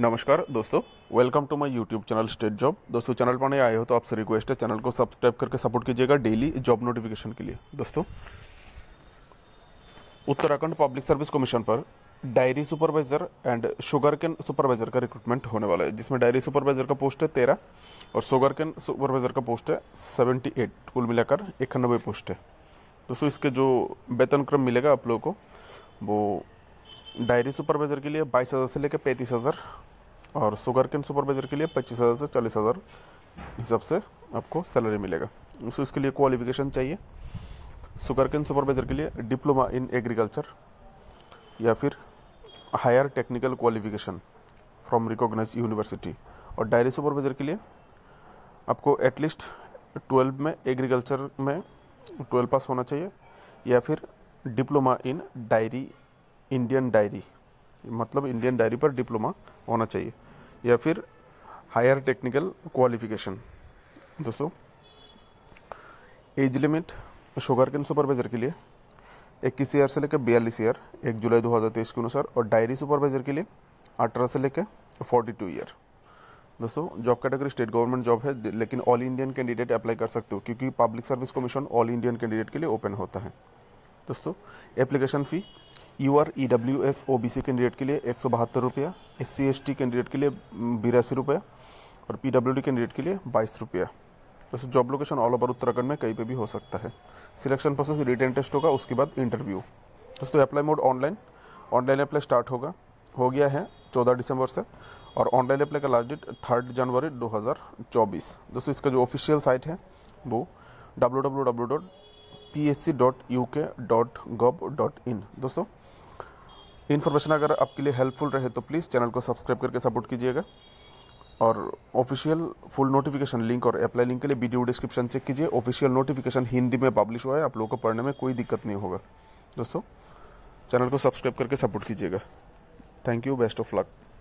नमस्कार दोस्तों welcome to my YouTube channel state job दोस्तों चैनल पर नए आए हो तो आपसे रिक्वेस्ट है चैनल को सब्सक्राइब करके सपोर्ट कीजिएगा डेली जॉब नोटिफिकेशन के लिए दोस्तों उत्तराखंड पब्लिक सर्विस कमीशन पर dairy supervisor and sugar cane supervisor का रिक्रूटमेंट होने वाला है जिसमें डायरी सुपरवाइजर का पोस्ट है तेरह और शुगर केन सुपरवाइजर का पोस्ट है सेवेंटी एट कुल मिलाकर इक्यानबे पोस्ट है दोस्तों इसके जो वेतन क्रम मिलेगा आप लोगों को वो डायरी सुपरवाइज़र के लिए बाईस हज़ार से लेकर पैंतीस हज़ार और शुगर कैन सुपरवाइज़र के लिए पच्चीस हज़ार से चालीस हज़ार हिसाब से आपको सैलरी मिलेगा उसको इसके लिए क्वालिफिकेशन चाहिए शुगर कैन सुपरवाइज़र के लिए डिप्लोमा इन एग्रीकल्चर या फिर higher technical qualification from recognize university और डायरी सुपरवाइज़र के लिए आपको एटलीस्ट ट्वेल्व में एग्रीकल्चर में ट्वेल्व पास होना चाहिए या फिर diploma in dairy Indian dairy मतलब इंडियन डायरी पर डिप्लोमा होना चाहिए या फिर हायर टेक्निकल क्वालिफिकेशन दोस्तों age limit sugar cane supervisor के लिए इक्कीस ईयर से लेकर बयालीस ईयर एक जुलाई 2023 के अनुसार और डायरी सुपरवाइजर के लिए अठारह से लेकर फोर्टी टू ईयर दोस्तों job category state government job है लेकिन ऑल इंडियन कैंडिडेट अप्लाई कर सकते हो क्योंकि public service commission all Indian candidate के लिए ओपन होता है दोस्तों application fee U R E W S O B C candidate के लिए एक सौ बहत्तर रुपया S C S T candidate के लिए बिरासी रुपया और पी डब्ल्यू डी कैंडिडेट के लिए बाईस रुपया वैसे job location all over Uttarakhand में कहीं पे भी हो सकता है सिलेक्शन प्रोसेस रिटर्न टेस्ट होगा उसके बाद इंटरव्यू दोस्तों apply mode online online apply start होगा हो गया है चौदह दिसंबर से और ऑनलाइन अप्लाई का लास्ट डेट थर्ड जनवरी दो हज़ार चौबीस दोस्तों इसका जो ऑफिशियल साइट है वो W W W dot P S C dot U K dot gov dot in दोस्तों इन्फॉर्मेशन अगर आपके लिए हेल्पफुल रहे तो प्लीज़ चैनल को सब्सक्राइब करके सपोर्ट कीजिएगा और ऑफिशियल फुल नोटिफिकेशन लिंक और अप्लाई लिंक के लिए वीडियो डिस्क्रिप्शन चेक कीजिए ऑफिशियल नोटिफिकेशन हिंदी में पब्लिश हुआ है आप लोगों को पढ़ने में कोई दिक्कत नहीं होगा दोस्तों चैनल को सब्सक्राइब करके सपोर्ट कीजिएगा thank you best of luck